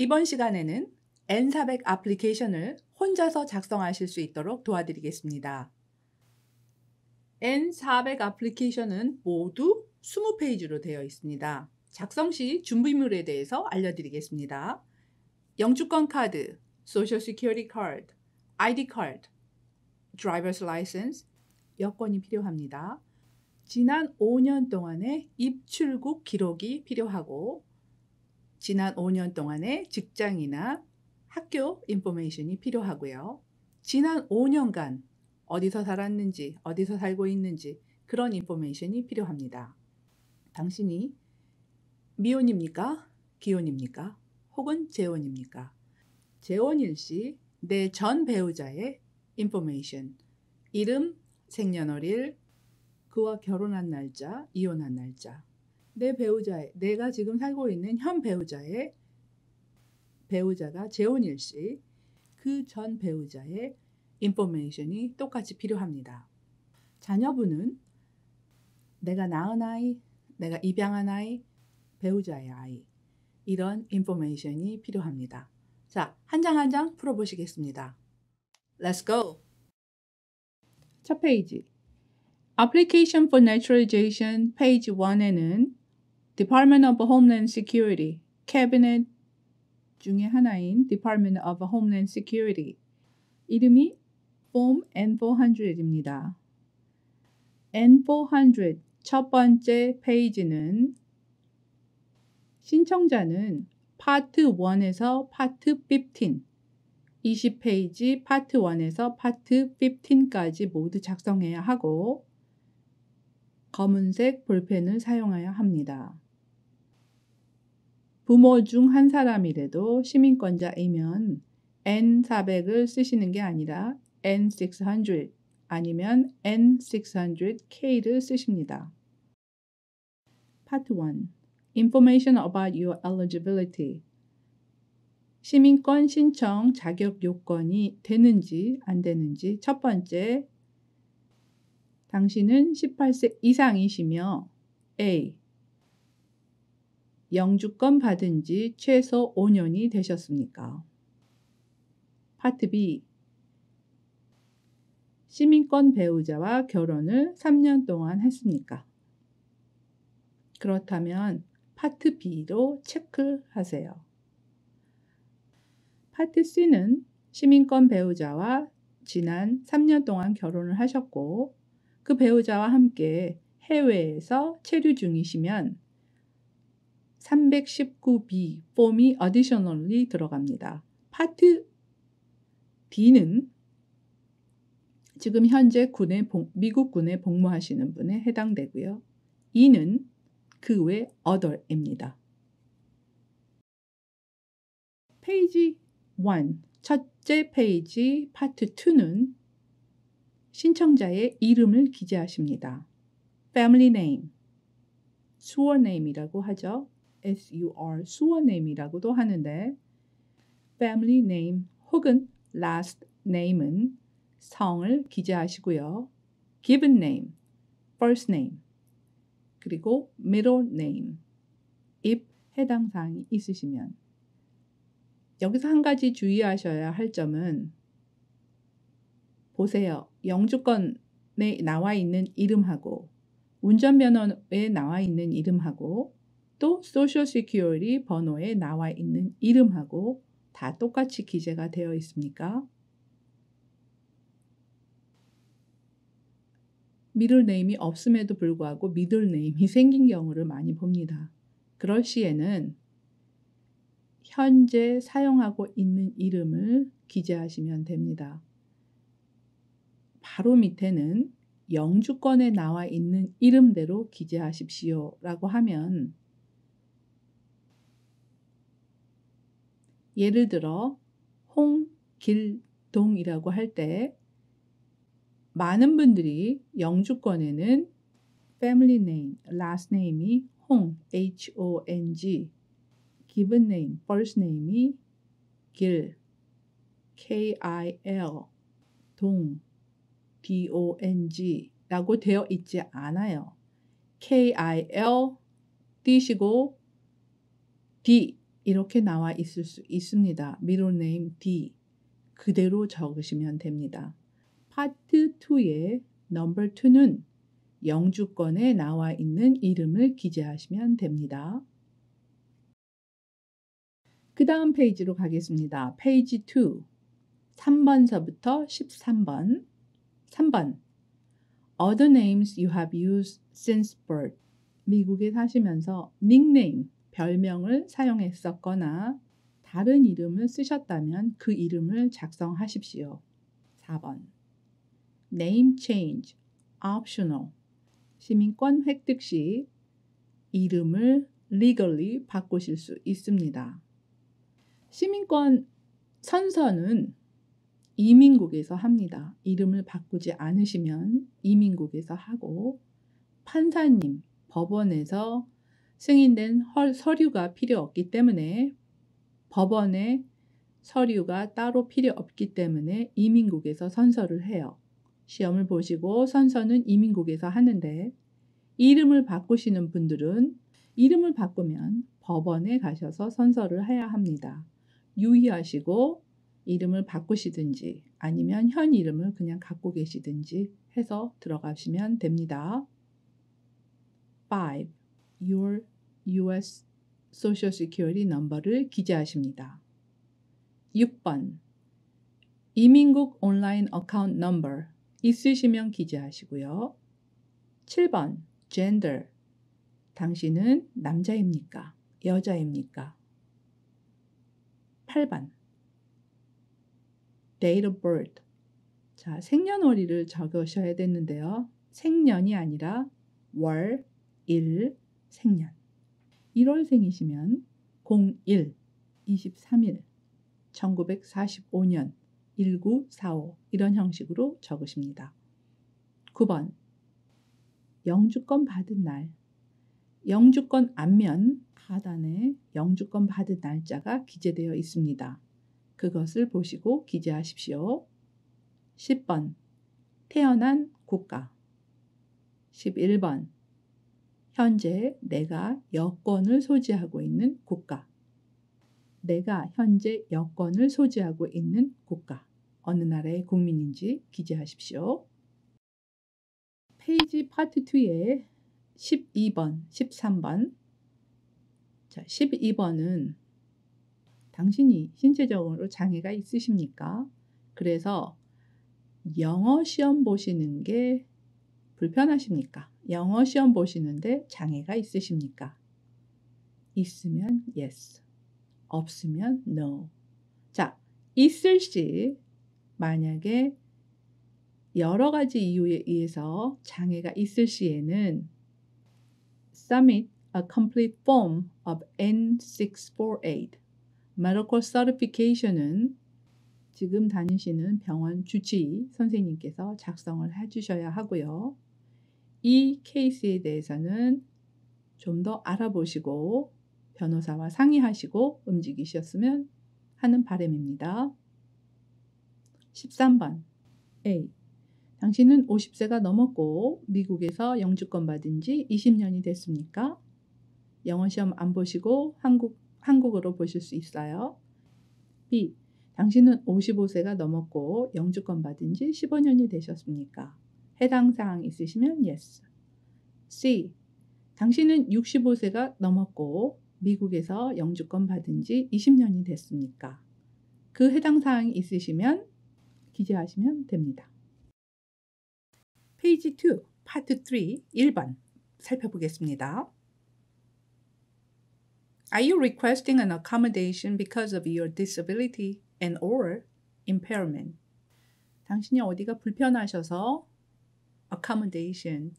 이번 시간에는 N400 애플리케이션을 혼자서 작성하실 수 있도록 도와드리겠습니다. N400 애플리케이션은 모두 20페이지로 되어 있습니다. 작성 시 준비물에 대해서 알려드리겠습니다. 영주권 카드, 소셜 시큐리티 카드, 아이디 카드, 드라이버스 라이센스, 여권이 필요합니다. 지난 5년 동안의 입출국 기록이 필요하고 지난 5년 동안의 직장이나 학교 인포메이션이 필요하고요. 지난 5년간 어디서 살았는지, 어디서 살고 있는지 그런 인포메이션이 필요합니다. 당신이 미혼입니까? 기혼입니까? 혹은 재혼입니까? 재혼일 시내 전 배우자의 인포메이션, 이름, 생년월일, 그와 결혼한 날짜, 이혼한 날짜, 내 배우자의 내가 지금 살고 있는 현 배우자의 배우자가 재혼일 시그 전 배우자의 인포메이션이 똑같이 필요합니다. 자녀분은 내가 낳은 아이, 내가 입양한 아이, 배우자의 아이 이런 인포메이션이 필요합니다. 자, 한 장 한 장 풀어보시겠습니다. Let's go! 첫 페이지 Application for Naturalization 페이지 1에는 Department of Homeland Security, Cabinet 중에 하나인 Department of Homeland Security 이름이 Form N400입니다. N400 첫 번째 페이지는 신청자는 파트 1에서 파트 15, 20페이지 파트 1에서 파트 15까지 모두 작성해야 하고 검은색 볼펜을 사용하여 합니다. 부모 중 한 사람이라도 시민권자이면 N400을 쓰시는 게 아니라 N600 아니면 N600K를 쓰십니다. 파트 1. Information about your eligibility. 시민권 신청 자격 요건이 되는지 안 되는지 첫 번째 당신은 18세 이상이시며 A. 영주권 받은 지 최소 5년이 되셨습니까? 파트 B. 시민권 배우자와 결혼을 3년 동안 했습니까? 그렇다면 파트 B로 체크하세요. 파트 C는 시민권 배우자와 지난 3년 동안 결혼을 하셨고 그 배우자와 함께 해외에서 체류 중이시면 319B 폼이 additionally 들어갑니다. 파트 D는 지금 현재 군에 복, 미국 군에 복무하시는 분에 해당되고요. E는 그 외 other입니다. 페이지 1 첫째 페이지 파트 2는 신청자의 이름을 기재하십니다. family name, surname 이라고 하죠. sur sure 수어네임이라고도 하는데 family name 혹은 last name은 성을 기재하시고요. given name, first name, 그리고 middle name, if 해당 사항이 있으시면 여기서 한 가지 주의하셔야 할 점은 보세요. 영주권에 나와 있는 이름하고 운전면허에 나와 있는 이름하고 또소 o c i a l s 번호에 나와 있는 이름하고 다 똑같이 기재가 되어 있습니까? 미들네임이 없음에도 불구하고 미들네임이 생긴 경우를 많이 봅니다. 그럴 시에는 현재 사용하고 있는 이름을 기재하시면 됩니다. 바로 밑에는 영주권에 나와 있는 이름대로 기재하십시오 라고 하면 예를 들어 홍길동이라고 할 때 많은 분들이 영주권에는 family name, last name이 홍, H-O-N-G, given name, first name이 길, K-I-L, 동, D-O-N-G 라고 되어 있지 않아요. K-I-L, 띄시고 D 이렇게 나와 있을 수 있습니다. middle name D 그대로 적으시면 됩니다. 파트 2의 number 2는 영주권에 나와 있는 이름을 기재하시면 됩니다. 그 다음 페이지로 가겠습니다. 페이지 2 3번서부터 13번 3번 Other names you have used since birth 미국에 사시면서 닉네임 별명을 사용했었거나 다른 이름을 쓰셨다면 그 이름을 작성하십시오. 4번 Name Change Optional 시민권 획득 시 이름을 legally 바꾸실 수 있습니다. 시민권 선서는 이민국에서 합니다. 이름을 바꾸지 않으시면 이민국에서 하고 판사님, 법원에서 승인된 헐, 서류가 필요 없기 때문에 법원에 서류가 따로 필요 없기 때문에 이민국에서 선서를 해요. 시험을 보시고 선서는 이민국에서 하는데 이름을 바꾸시는 분들은 이름을 바꾸면 법원에 가셔서 선서를 해야 합니다. 유의하시고 이름을 바꾸시든지 아니면 현 이름을 그냥 갖고 계시든지 해서 들어가시면 됩니다. 5. your US Social Security 넘버를 기재하십니다. 6번 이민국 온라인 어카운트 넘버 있으시면 기재하시고요. 7번 gender 당신은 남자입니까? 여자입니까? 8번 date of birth 자, 생년월일을 적으셔야 되는데요. 생년이 아니라 월, 일, 생년 1월생이시면 01 23일 1945년 1945 이런 형식으로 적으십니다. 9번 영주권 받은 날 영주권 안면 하단에 영주권 받은 날짜가 기재되어 있습니다. 그것을 보시고 기재하십시오. 10번 태어난 국가 11번 현재 내가 여권을 소지하고 있는 국가. 내가 현재 여권을 소지하고 있는 국가. 어느 나라의 국민인지 기재하십시오. 페이지 파트 2에 12번, 13번. 자, 12번은 당신이 신체적으로 장애가 있으십니까? 그래서 영어 시험 보시는 게 불편하십니까? 영어 시험 보시는데 장애가 있으십니까? 있으면 yes, 없으면 no. 자, 있을 시 만약에 여러 가지 이유에 의해서 장애가 있을 시에는 submit a complete form of N648 medical certification은 지금 다니시는 병원 주치의 선생님께서 작성을 해주셔야 하고요. 이 케이스에 대해서는 좀 더 알아보시고 변호사와 상의하시고 움직이셨으면 하는 바램입니다 13번 A. 당신은 50세가 넘었고 미국에서 영주권 받은 지 20년이 됐습니까? 영어 시험 안 보시고 한국, 한국어로 보실 수 있어요. B. 당신은 55세가 넘었고 영주권 받은 지 15년이 되셨습니까? 해당 사항 있으시면 yes. C. 당신은 65세가 넘었고 미국에서 영주권 받은 지 20년이 됐습니까? 그 해당 사항이 있으시면 기재하시면 됩니다. 페이지 2, 파트 3, 1번 살펴보겠습니다. Are you requesting an accommodation because of your disability and or impairment? 당신이 어디가 불편하셔서 accommodation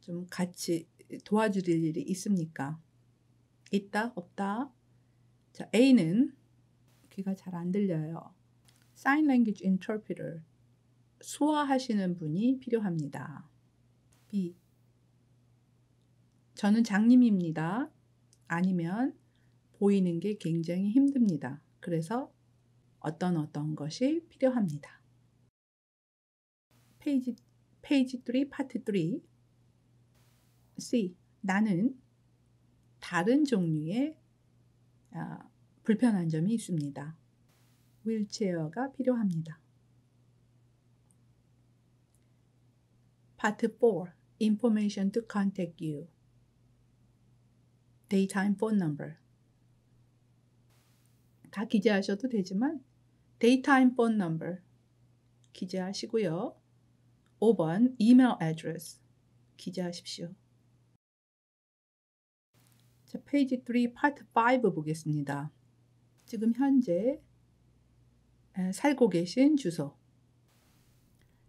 좀 같이 도와줄 일이 있습니까? 있다 없다. 자 A는 귀가 잘 안 들려요. Sign Language Interpreter 소화하시는 분이 필요합니다. B 저는 장님입니다. 아니면 보이는 게 굉장히 힘듭니다. 그래서 어떤 어떤 것이 필요합니다. 페이지 페이지 3 파트 3 C 나는 다른 종류의 아, 불편한 점이 있습니다. 휠체어가 필요합니다. 파트 4 Information to contact you Daytime phone number 다 기재하셔도 되지만 Daytime phone number 기재하시고요. 5번 email address 기재하십시오. 자, 페이지 3 파트 5 보겠습니다. 지금 현재 살고 계신 주소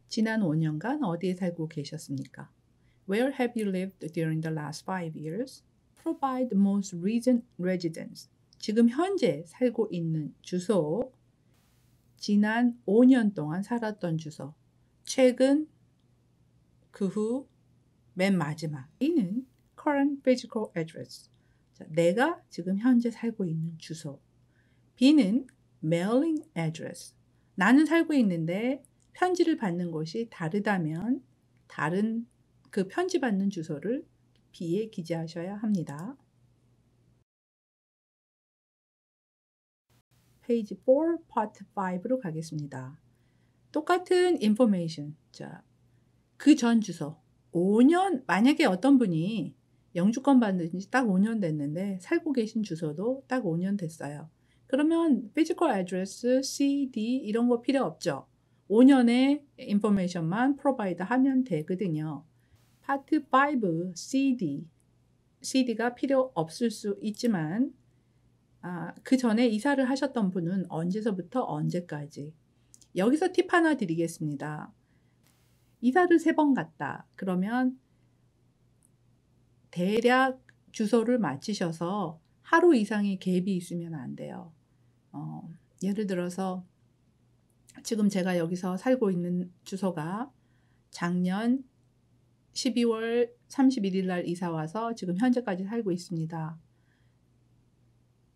지난 5년간 어디에 살고 계셨습니까? Where have you lived during the last 5 years? Provide the most recent residence. 지금 현재 살고 있는 주소 지난 5년 동안 살았던 주소 최근 그후맨 마지막 이는 current physical address. 자, 내가 지금 현재 살고 있는 주소. B는 mailing address. 나는 살고 있는데 편지를 받는 곳이 다르다면 다른 그 편지 받는 주소를 B에 기재하셔야 합니다. 페이지 4, 파트 5로 가겠습니다. 똑같은 i n f o r 인포메이션. 자, 그전 주소 5년 만약에 어떤 분이 영주권 받는지딱 5년 됐는데 살고 계신 주소도 딱 5년 됐어요. 그러면 physical address, CD 이런 거 필요 없죠. 5년의 인포메이션만 프로바이드 하면 되거든요. 파트 5 CD CD가 필요 없을 수 있지만 아, 그 전에 이사를 하셨던 분은 언제서부터 언제까지 여기서 팁 하나 드리겠습니다. 이사를 세 번 갔다. 그러면 대략 주소를 마치셔서 하루 이상의 갭이 있으면 안 돼요. 어, 예를 들어서 지금 제가 여기서 살고 있는 주소가 작년 12월 31일 날 이사 와서 지금 현재까지 살고 있습니다.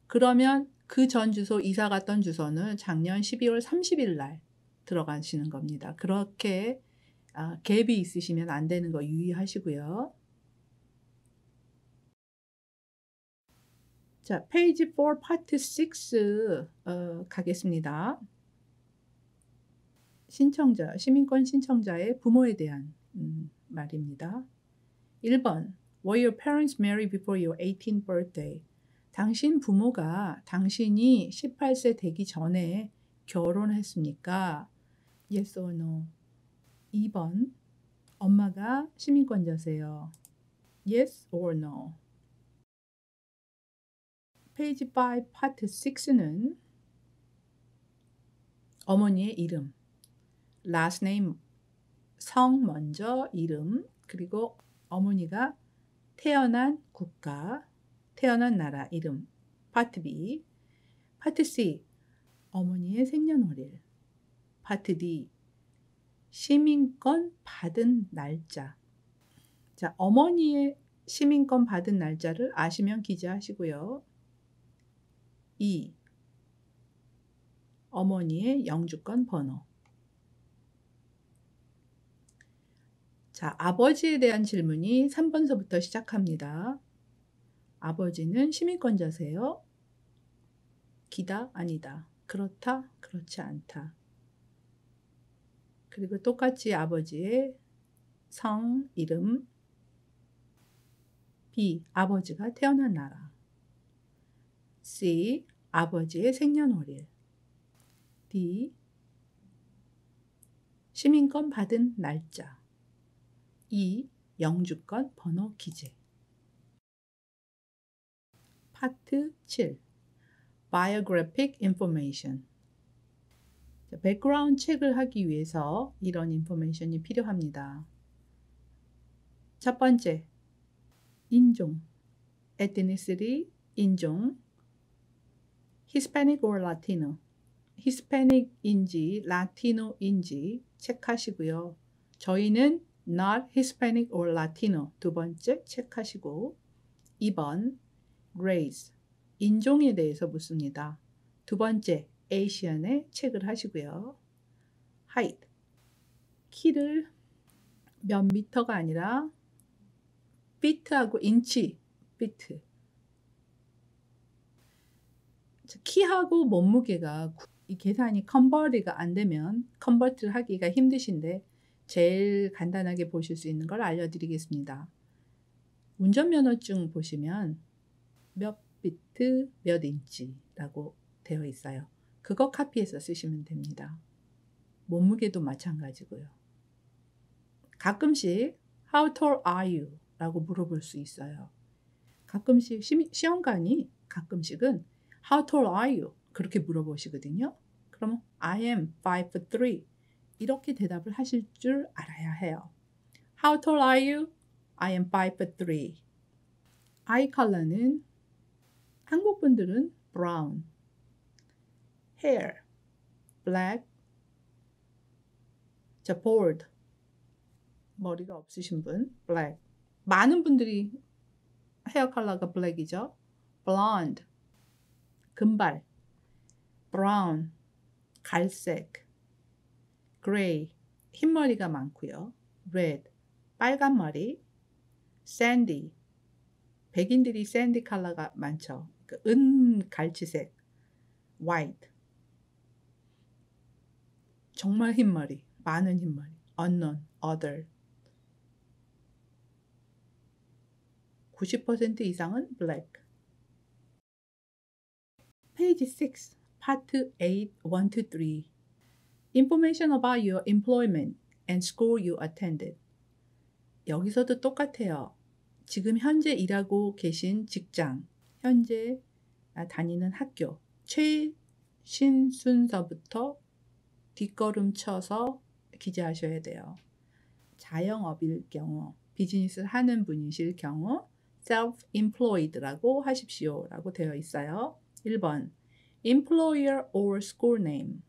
그러면 그 전 주소 이사 갔던 주소는 작년 12월 30일 날 들어가시는 겁니다. 그렇게 아, 갭이 있으시면 안 되는 거 유의하시고요. 자, 페이지 4 파트 6 어, 가겠습니다. 신청자, 시민권 신청자의 부모에 대한 음, 말입니다. 1번 Were your parents married before your 18th birthday? 당신 부모가 당신이 18세 되기 전에 결혼했습니까? Yes or no? 2번 엄마가 시민권자세요. Yes or no? 페이지 5 파트 6는 어머니의 이름, last name, 성 먼저 이름, 그리고 어머니가 태어난 국가, 태어난 나라 이름, 파트 B, 파트 C, 어머니의 생년월일, 파트 D, 시민권 받은 날짜. 자, 어머니의 시민권 받은 날짜를 아시면 기재하시고요. 2. 어머니의 영주권 번호. 자, 아버지에 대한 질문이 3번서부터 시작합니다. 아버지는 시민권자세요? 기다, 아니다. 그렇다, 그렇지 않다. 그리고 똑같이 아버지의 성, 이름, B. 아버지가 태어난 나라. C. 아버지의 생년월일. D. 시민권 받은 날짜. E. 영주권 번호 기재. 파트 7. Biographic Information 백그라운드 책을 하기 위해서 이런 인포메이션이 필요합니다. 첫 번째, 인종, ethnicity, 인종, Hispanic or Latino, 히스패닉인지 라티노인지 체크하시고요. 저희는 not Hispanic or Latino 두 번째 체크하시고 2번 race 인종에 대해서 묻습니다. 두 번째 에이시안의 책을 하시고요. 하이트 키를 몇 미터가 아니라 피트하고 인치 피트 키하고 몸무게가 이 계산이 컨버리가 안 되면 컨버트를 하기가 힘드신데 제일 간단하게 보실 수 있는 걸 알려드리겠습니다. 운전면허증 보시면 몇 비트 몇 인치라고 되어 있어요. 그거 카피해서 쓰시면 됩니다. 몸무게도 마찬가지고요. 가끔씩 How tall are you? 라고 물어볼 수 있어요. 가끔씩 시, 험관이 가끔씩은 How tall are you? 그렇게 물어보시거든요. 그럼 I am 5'3 이렇게 대답을 하실 줄 알아야 해요. How tall are you? I am 5'3 아이 컬러는 한국 분들은 브라운, hair, black, 자, bald, 머리가 없으신 분, black. 많은 분들이 헤어 컬러가 블랙이죠. blonde, 금발, brown, 갈색, gray, 흰머리가 많고요. red, 빨간 머리, sandy, 백인들이 샌디 컬러가 많죠. 그러니까 은 갈치색, white, 정말 흰머리, 많은 흰머리, unknown, other. 90% 이상은 black. 페이지 6, 파트 8, 1 to 3. Information about your employment and school you attended. 여기서도 똑같아요. 지금 현재 일하고 계신 직장, 현재 다니는 학교, 최신 순서부터 뒷걸음 쳐서 기재하셔야 돼요. 자영업일 경우, 비즈니스를 하는 분이실 경우 self-employed라고 하십시오라고 되어 있어요. 1번 employer or school name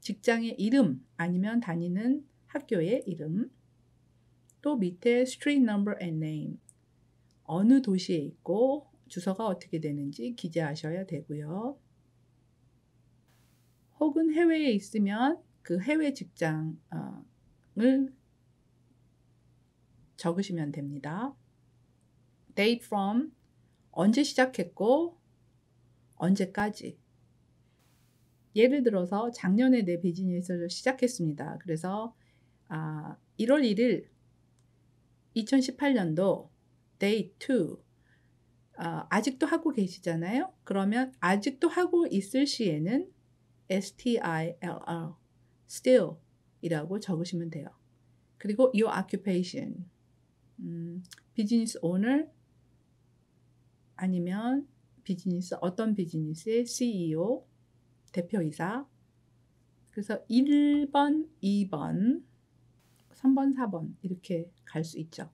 직장의 이름 아니면 다니는 학교의 이름 또 밑에 street number and name 어느 도시에 있고 주소가 어떻게 되는지 기재하셔야 되고요. 혹은 해외에 있으면 그 해외 직장을 적으시면 됩니다. date from 언제 시작했고 언제까지 예를 들어서 작년에 내 비즈니스를 시작했습니다. 그래서 아, 1월 1일 2018년도 day 2 아, 아직도 하고 계시잖아요. 그러면 아직도 하고 있을 시에는 S-T-I-L-L, still 이라고 적으시면 돼요. 그리고 your occupation, 음, 비즈니스 오늘 아니면 비즈니스 어떤 비즈니스의 CEO, 대표이사. 그래서 1번, 2번, 3번, 4번 이렇게 갈 수 있죠.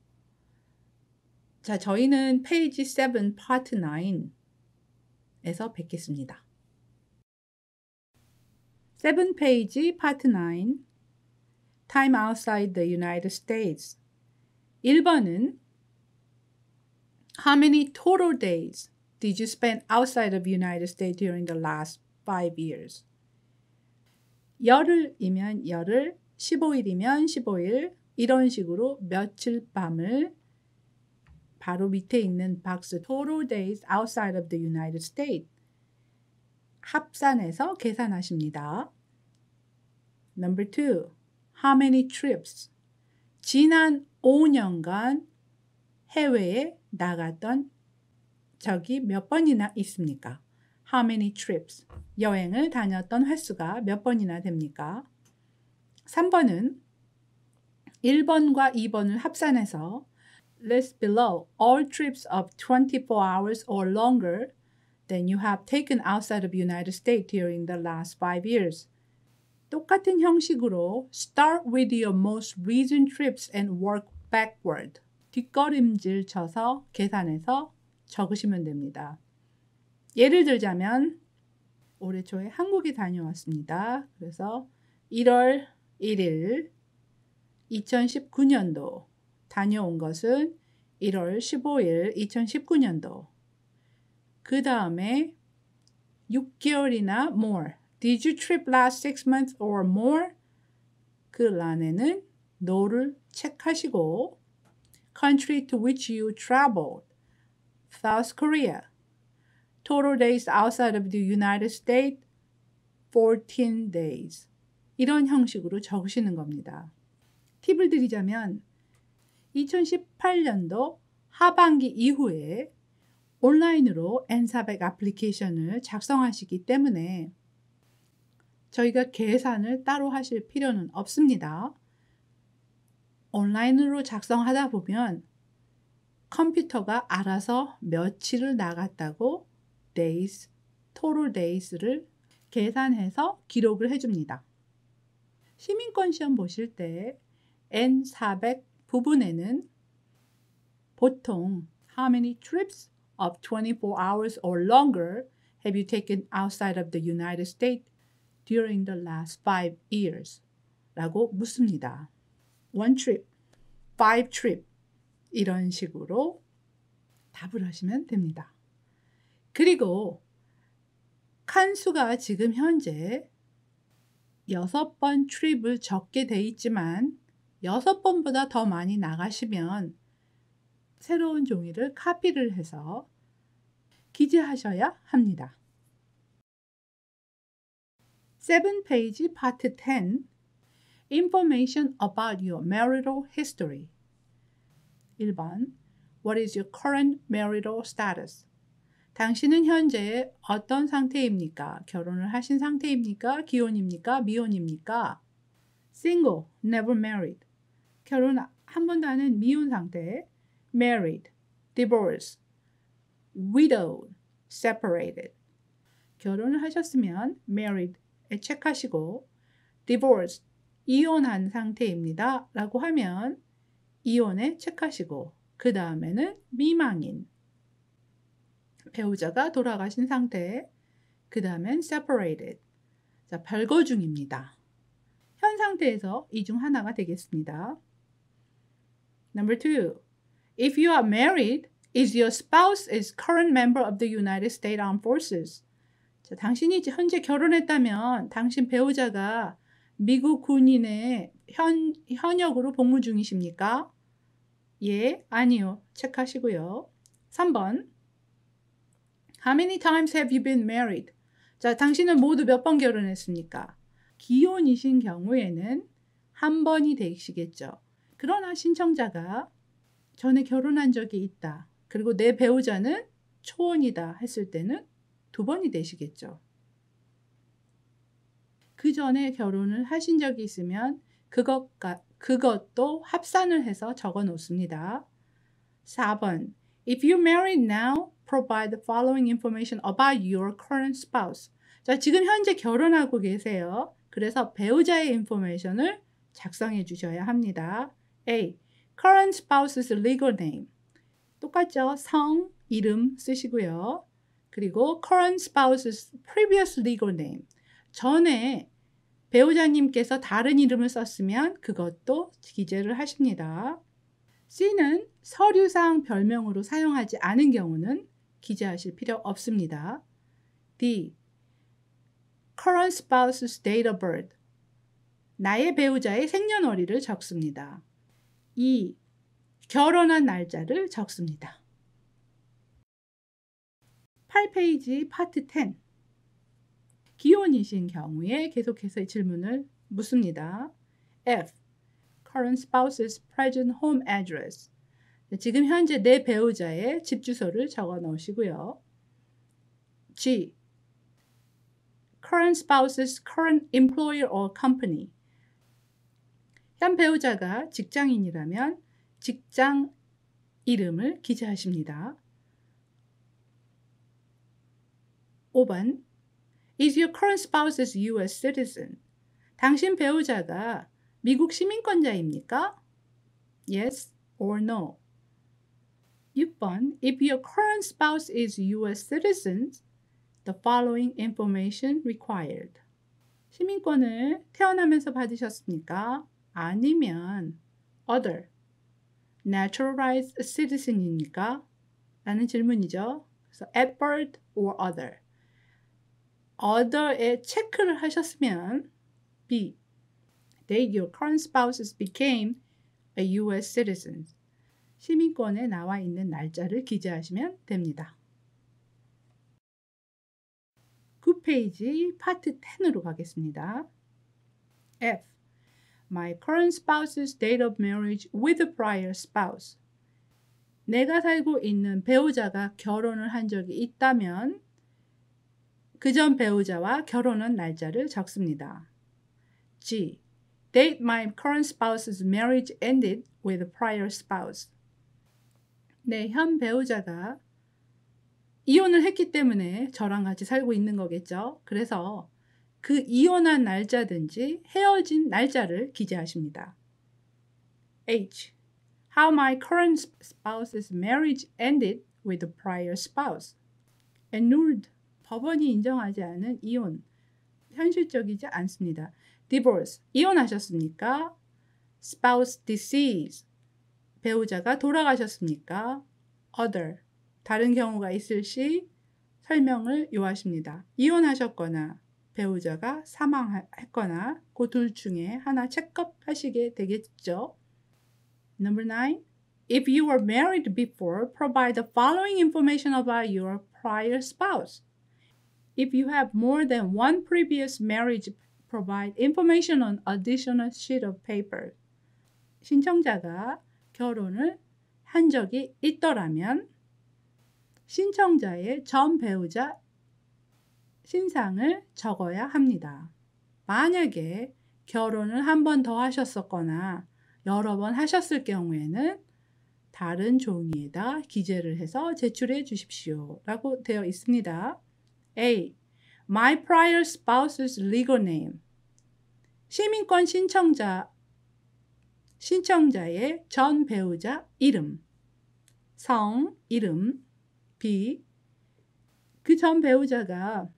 자, 저희는 페이지 7 파트 9에서 뵙겠습니다. 7페이지 파트 9 Time outside the United States 1번은 How many total days did you spend outside of United States during the last 5 years? 열흘이면 열흘, 15일이면 15일 이런 식으로 며칠 밤을 바로 밑에 있는 박스 total days outside of the United States 합산해서 계산하십니다. Number two, how many trips? 지난 5년간 해외에 나갔던 적이 몇 번이나 있습니까? How many trips? 여행을 다녔던 횟수가 몇 번이나 됩니까? 3번은 1번과 2번을 합산해서 list below all trips of 24 hours or longer than you have taken outside of United States during the last five years. 똑같은 형식으로 start with your most recent trips and work backward. 뒷걸음질 쳐서 계산해서 적으시면 됩니다. 예를 들자면 올해 초에 한국에 다녀왔습니다. 그래서 1월 1일 2019년도 다녀온 것은 1월 15일 2019년도 그 다음에 6개월이나 more. Did you trip last six months or more? 그 란에는 no를 체크하시고 country to which you traveled. South Korea. Total days outside of the United States 14 days. 이런 형식으로 적으시는 겁니다. 팁을 드리자면 2018년도 하반기 이후에 온라인으로 N400 애플리케이션을 작성하시기 때문에 저희가 계산을 따로 하실 필요는 없습니다. 온라인으로 작성하다 보면 컴퓨터가 알아서 며칠을 나갔다고 days, total days를 계산해서 기록을 해줍니다. 시민권 시험 보실 때 N400 부분에는 보통 how many trips of 24 hours or longer have you taken outside of the United States during the last five years? 라고 묻습니다. One trip, five trip 이런 식으로 답을 하시면 됩니다. 그리고 칸수가 지금 현재 여섯 번 트립을 적게 돼 있지만 여섯 번보다 더 많이 나가시면 새로운 종이를 카피를 해서 기재하셔야 합니다. 7페이지 파트 10 Information about your marital history 1번 What is your current marital status? 당신은 현재 어떤 상태입니까? 결혼을 하신 상태입니까? 기혼입니까? 미혼입니까? Single, never married. 결혼 한 번도 안한 미혼 상태. Married, divorced. widowed, separated. 결혼을 하셨으면 married에 체크하시고 divorced, 이혼한 상태입니다. 라고 하면 이혼에 체크하시고 그 다음에는 미망인, 배우자가 돌아가신 상태, 그 다음엔 separated, 자, 별거 중입니다. 현 상태에서 이 중 하나가 되겠습니다. Number two, if you are married, is your spouse is current member of the United States Armed Forces. 자, 당신이 현재 결혼했다면 당신 배우자가 미국 군인의 현, 현역으로 복무 중이십니까? 예, 아니요. 체크하시고요. 3번. How many times have you been married? 자, 당신은 모두 몇 번 결혼했습니까? 기혼이신 경우에는 한 번이 되시겠죠. 그러나 신청자가 전에 결혼한 적이 있다. 그리고 내 배우자는 초원이다 했을 때는 두 번이 되시겠죠. 그 전에 결혼을 하신 적이 있으면 그것과, 그것도 합산을 해서 적어 놓습니다. 4번. If you marry now, provide the following information about your current spouse. 자, 지금 현재 결혼하고 계세요. 그래서 배우자의 인포메이션을 작성해 주셔야 합니다. A. Current spouse's legal name. 똑같죠. 성, 이름 쓰시고요. 그리고 current spouse's previous legal name. 전에 배우자님께서 다른 이름을 썼으면 그것도 기재를 하십니다. C는 서류상 별명으로 사용하지 않은 경우는 기재하실 필요 없습니다. D. Current spouse's date of birth. 나의 배우자의 생년월일을 적습니다. E. 결혼한 날짜를 적습니다. 8페이지 파트 10. 기혼이신 경우에 계속해서 질문을 묻습니다. F. Current spouse's present home address. 지금 현재 내 배우자의 집 주소를 적어 넣으시고요. G. Current spouse's current employer or company. 현 배우자가 직장인이라면 직장 이름을 기재하십니다. 5번 Is your current spouse is US citizen? 당신 배우자가 미국 시민권자입니까? Yes or no. 6번 If your current spouse is US citizen, the following information required. 시민권을 태어나면서 받으셨습니까? 아니면 other naturalized citizen입니까? 라는 질문이죠. 그래 at birth or other. other에 체크를 하셨으면 B. That your current spouse became a U.S. citizen. 시민권에 나와 있는 날짜를 기재하시면 됩니다. 9페이지 파트 10으로 가겠습니다. F. my current spouse's date of marriage with a prior spouse. 내가 살고 있는 배우자가 결혼을 한 적이 있다면 그 전 배우자와 결혼한 날짜를 적습니다. G. Date my current spouse's marriage ended with a prior spouse. 내 현 배우자가 이혼을 했기 때문에 저랑 같이 살고 있는 거겠죠. 그래서 그 이혼한 날짜든지 헤어진 날짜를 기재하십니다. H. How my current spouse's marriage ended with the prior spouse. Annulled. 법원이 인정하지 않은 이혼. 현실적이지 않습니다. Divorce. 이혼하셨습니까? Spouse deceased. 배우자가 돌아가셨습니까? Other. 다른 경우가 있을 시 설명을 요하십니다. 이혼하셨거나 배우자가 사망했거나 그 둘 중에 하나 체크하시게 되겠죠. Number nine. If you were married before, provide the following information about your prior spouse. If you have more than one previous marriage, provide information on additional sheet of paper. 신청자가 결혼을 한 적이 있더라면 신청자의 전 배우자 신상을 적어야 합니다. 만약에 결혼을 한 번 더 하셨었거나 여러 번 하셨을 경우에는 다른 종이에다 기재를 해서 제출해 주십시오. 라고 되어 있습니다. A. My prior spouse's legal name. 시민권 신청자, 신청자의 전 배우자 이름. 성, 이름. B. 그 전 배우자가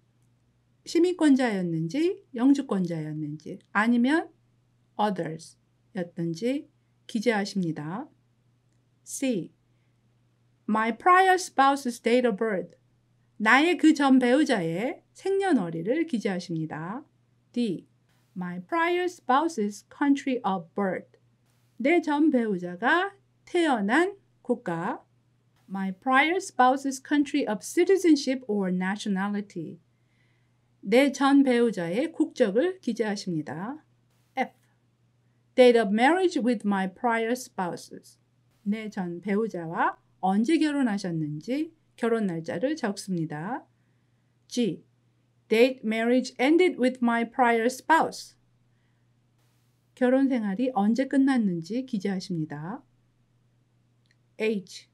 시민권자였는지 영주권자였는지 아니면 others 였든지 기재하십니다. C. My prior spouse's date of birth. 나의 그 전 배우자의 생년월일을 기재하십니다. D. My prior spouse's country of birth. 내 전 배우자가 태어난 국가. My prior spouse's country of citizenship or nationality. 내전 배우자의 국적을 기재하십니다. F. Date of marriage with my prior spouses. 내 전 배우자와 언제 결혼하셨는지 결혼 날짜를 적습니다. G. Date marriage ended with my prior spouse. 결혼 생활이 언제 끝났는지 기재하십니다. H.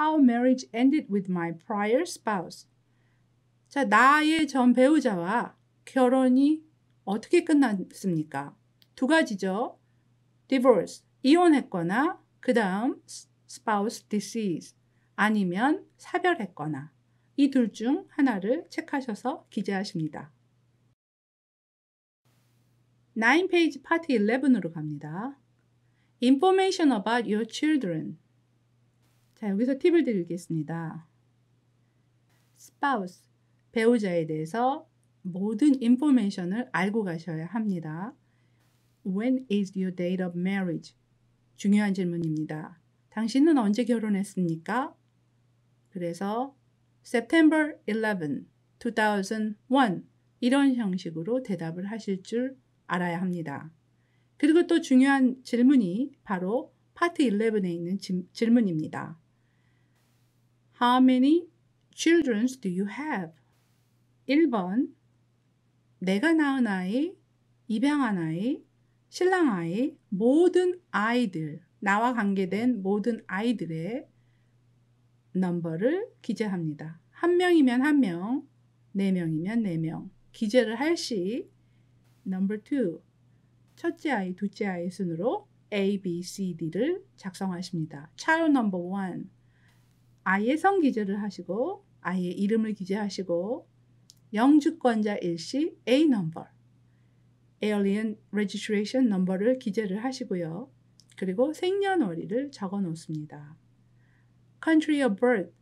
How marriage ended with my prior spouse. 자, 나의 전 배우자와 결혼이 어떻게 끝났습니까? 두 가지죠. divorce, 이혼했거나, 그 다음 spouse disease, 아니면 사별했거나, 이 둘 중 하나를 체크하셔서 기재하십니다. 9페이지 파트 11으로 갑니다. Information about your children. 자, 여기서 팁을 드리겠습니다. spouse, 배우자에 대해서 모든 인포메이션을 알고 가셔야 합니다. When is your date of marriage? 중요한 질문입니다. 당신은 언제 결혼했습니까? 그래서 September 11, 2001 이런 형식으로 대답을 하실 줄 알아야 합니다. 그리고 또 중요한 질문이 바로 파트 11에 있는 지, 질문입니다. How many children do you have? 1번 내가 낳은 아이, 입양한 아이, 신랑 아이, 모든 아이들, 나와 관계된 모든 아이들의 넘버를 기재합니다. 한 명이면 한 명, 네 명이면 네 명. 기재를 할 시 넘버 2 첫째 아이, 둘째 아이 순으로 A, B, C, D를 작성하십니다. child number 1 아이의 성 기재를 하시고 아이의 이름을 기재하시고 영주권자 일시 A 넘버, Alien Registration 넘버를 기재를 하시고요. 그리고 생년월일을 적어 놓습니다. Country of birth,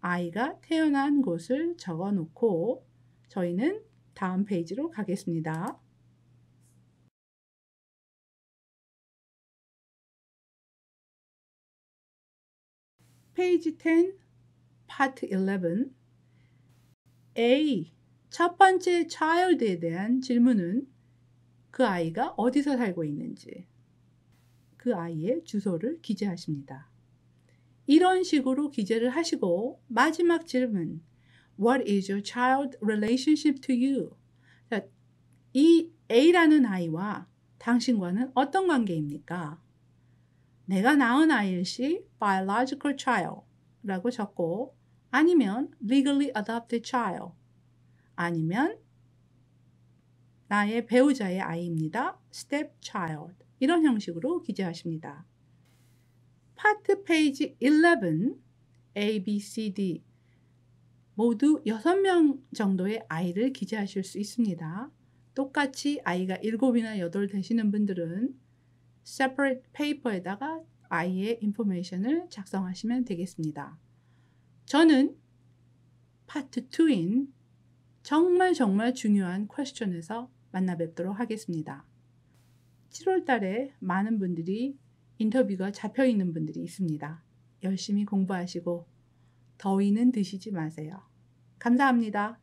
아이가 태어난 곳을 적어 놓고 저희는 다음 페이지로 가겠습니다. 페이지 10, 파트 11 A 첫 번째 child에 대한 질문은 그 아이가 어디서 살고 있는지 그 아이의 주소를 기재하십니다. 이런 식으로 기재를 하시고 마지막 질문 What is your child relationship to you? 이 A라는 아이와 당신과는 어떤 관계입니까? 내가 낳은 아이일 시 biological child라고 적고 아니면 legally adopted child 아니면 나의 배우자의 아이입니다. stepchild 이런 형식으로 기재하십니다. 파트 페이지 11 A, B, C, D 모두 6명 정도의 아이를 기재하실 수 있습니다. 똑같이 아이가 7이나 8 되시는 분들은 separate paper에다가 아이의 i n f o r m a t i o n 을 작성하시면 되겠습니다. 저는 파트 2인 정말 정말 중요한 퀘스천에서 만나 뵙도록 하겠습니다. 7월 달에 많은 분들이 인터뷰가 잡혀 있는 분들이 있습니다. 열심히 공부하시고 더위는 드시지 마세요. 감사합니다.